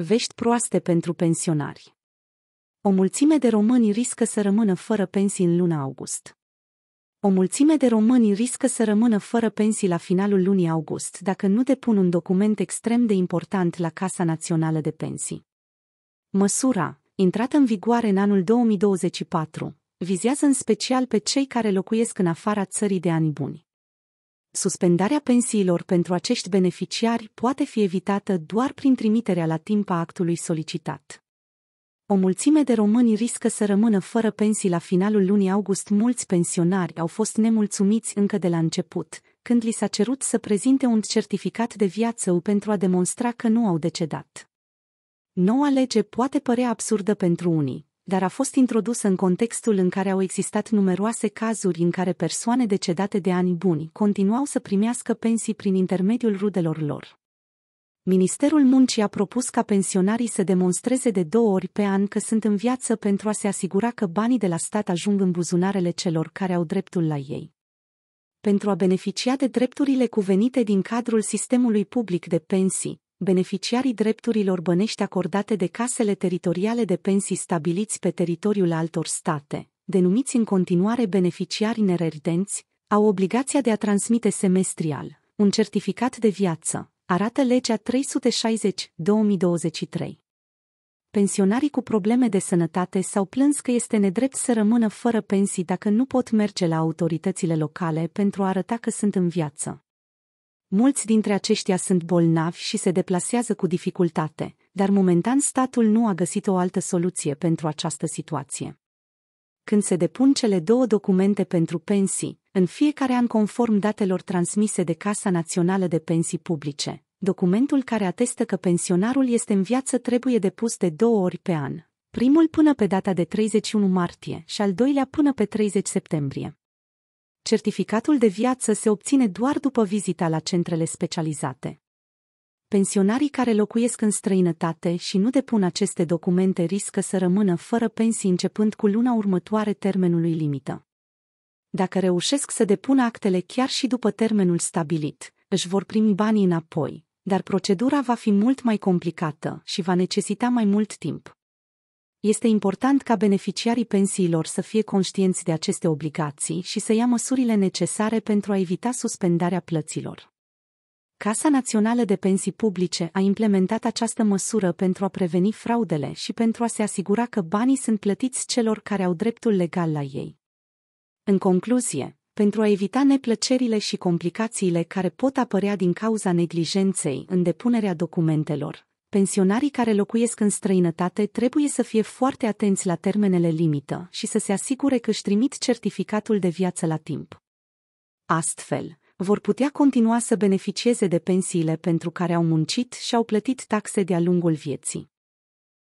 Vești proaste pentru pensionari. O mulțime de români riscă să rămână fără pensii în luna august. O mulțime de români riscă să rămână fără pensii la finalul lunii august dacă nu depun un document extrem de important la Casa Națională de Pensii. Măsura, intrată în vigoare în anul 2024, vizează în special pe cei care locuiesc în afara țării de ani buni. Suspendarea pensiilor pentru acești beneficiari poate fi evitată doar prin trimiterea la timp a actului solicitat. O mulțime de români riscă să rămână fără pensii la finalul lunii august. Mulți pensionari au fost nemulțumiți încă de la început, când li s-a cerut să prezinte un certificat de viață pentru a demonstra că nu au decedat. Noua lege poate părea absurdă pentru unii, dar a fost introdusă în contextul în care au existat numeroase cazuri în care persoane decedate de ani buni continuau să primească pensii prin intermediul rudelor lor. Ministerul Muncii a propus ca pensionarii să demonstreze de două ori pe an că sunt în viață pentru a se asigura că banii de la stat ajung în buzunarele celor care au dreptul la ei. Pentru a beneficia de drepturile cuvenite din cadrul sistemului public de pensii, beneficiarii drepturilor bănești acordate de casele teritoriale de pensii stabiliți pe teritoriul altor state, denumiți în continuare beneficiari nereridenți, au obligația de a transmite semestrial un certificat de viață, arată legea 360-2023. Pensionarii cu probleme de sănătate s-au plâns că este nedrept să rămână fără pensii dacă nu pot merge la autoritățile locale pentru a arăta că sunt în viață. Mulți dintre aceștia sunt bolnavi și se deplasează cu dificultate, dar momentan statul nu a găsit o altă soluție pentru această situație. Când se depun cele două documente pentru pensii, în fiecare an conform datelor transmise de Casa Națională de Pensii Publice, documentul care atestă că pensionarul este în viață trebuie depus de două ori pe an, primul până pe data de 31 martie și al doilea până pe 30 septembrie certificatul de viață se obține doar după vizita la centrele specializate. Pensionarii care locuiesc în străinătate și nu depun aceste documente riscă să rămână fără pensii începând cu luna următoare termenului limită. Dacă reușesc să depună actele chiar și după termenul stabilit, își vor primi banii înapoi, dar procedura va fi mult mai complicată și va necesita mai mult timp. Este important ca beneficiarii pensiilor să fie conștienți de aceste obligații și să ia măsurile necesare pentru a evita suspendarea plăților. Casa Națională de Pensii Publice a implementat această măsură pentru a preveni fraudele și pentru a se asigura că banii sunt plătiți celor care au dreptul legal la ei. În concluzie, pentru a evita neplăcerile și complicațiile care pot apărea din cauza neglijenței în depunerea documentelor, pensionarii care locuiesc în străinătate trebuie să fie foarte atenți la termenele limită și să se asigure că își trimit certificatul de viață la timp. Astfel, vor putea continua să beneficieze de pensiile pentru care au muncit și au plătit taxe de-a lungul vieții.